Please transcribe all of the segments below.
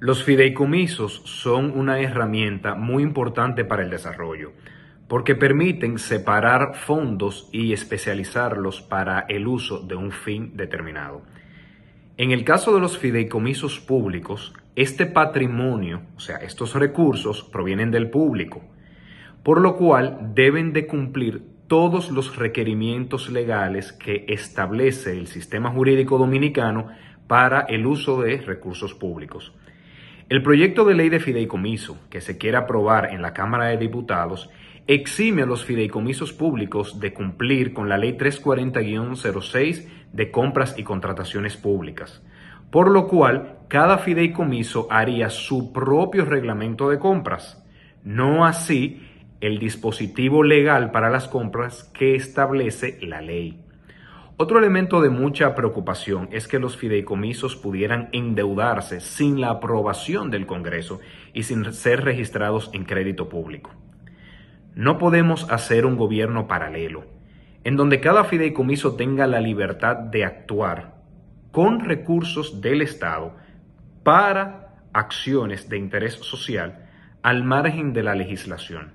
Los fideicomisos son una herramienta muy importante para el desarrollo porque permiten separar fondos y especializarlos para el uso de un fin determinado. En el caso de los fideicomisos públicos, este patrimonio, o sea, estos recursos, provienen del público, por lo cual deben de cumplir todos los requerimientos legales que establece el sistema jurídico dominicano para el uso de recursos públicos. El proyecto de ley de fideicomiso que se quiere aprobar en la Cámara de Diputados exime a los fideicomisos públicos de cumplir con la Ley 340-06 de compras y contrataciones públicas, por lo cual cada fideicomiso haría su propio reglamento de compras, no así el dispositivo legal para las compras que establece la ley. Otro elemento de mucha preocupación es que los fideicomisos pudieran endeudarse sin la aprobación del Congreso y sin ser registrados en crédito público. No podemos hacer un gobierno paralelo, en donde cada fideicomiso tenga la libertad de actuar con recursos del Estado para acciones de interés social al margen de la legislación.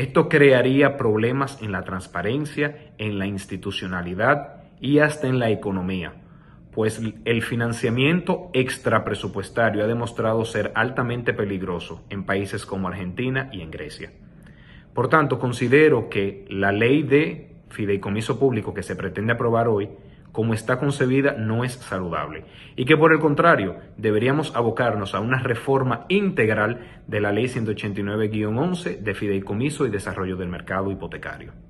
Esto crearía problemas en la transparencia, en la institucionalidad y hasta en la economía, pues el financiamiento extrapresupuestario ha demostrado ser altamente peligroso en países como Argentina y en Grecia. Por tanto, considero que la ley de fideicomiso público que se pretende aprobar hoy como está concebida, no es saludable y que por el contrario deberíamos abocarnos a una reforma integral de la Ley 189-11 de Fideicomiso y Desarrollo del Mercado Hipotecario.